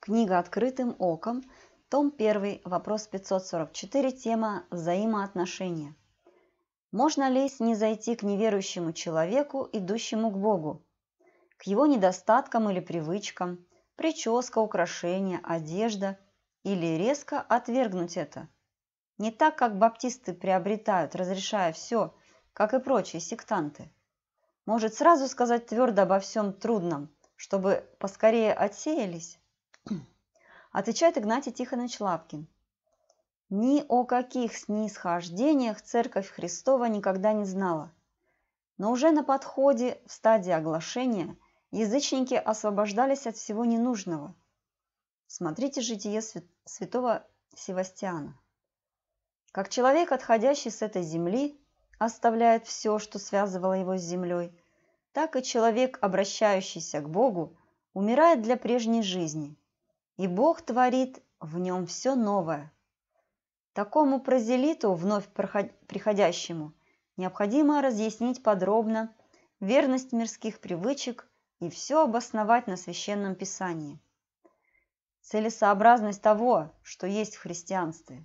Книга «Открытым оком», том 1, вопрос 544, тема «Взаимоотношения». Можно ли зайти к неверующему человеку, идущему к Богу? К его недостаткам или привычкам, прическа, украшения, одежда или резко отвергнуть это? Не так, как баптисты приобретают, разрешая все, как и прочие сектанты. Может сразу сказать твердо обо всем трудном, чтобы поскорее отсеялись? Отвечает Игнатий Тихонович Лапкин. Ни о каких снисхождениях Церковь Христова никогда не знала. Но уже на подходе, в стадии оглашения, язычники освобождались от всего ненужного. Смотрите житие святого Севастиана. Как человек, отходящий с этой земли, оставляет все, что связывало его с землей, так и человек, обращающийся к Богу, умирает для прежней жизни – и Бог творит в нем все новое. Такому прозелиту, вновь приходящему, необходимо разъяснить подробно верность мирских привычек и все обосновать на Священном Писании. Целесообразность того, что есть в христианстве.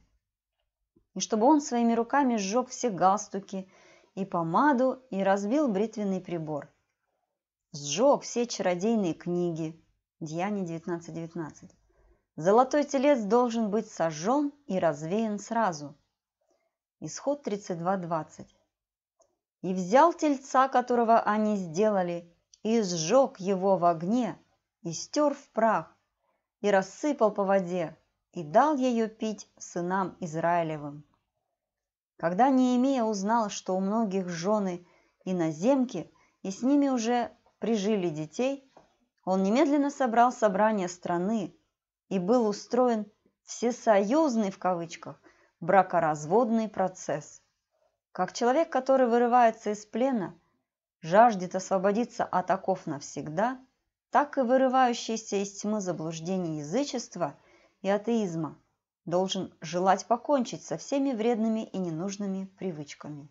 И чтобы он своими руками сжег все галстуки и помаду и разбил бритвенный прибор. Сжег все чародейные книги. Деяние 19.19. 19. Золотой телец должен быть сожжен и развеян сразу. Исход 32.20. И взял тельца, которого они сделали, и сжег его в огне, и стер в прах, и рассыпал по воде, и дал ее пить сынам Израилевым. Когда Неемия узнал, что у многих жены иноземки, и с ними уже прижили детей, он немедленно собрал собрание страны и был устроен «всесоюзный» в кавычках бракоразводный процесс. Как человек, который вырывается из плена, жаждет освободиться от оков навсегда, так и вырывающийся из тьмы заблуждений язычества и атеизма должен желать покончить со всеми вредными и ненужными привычками.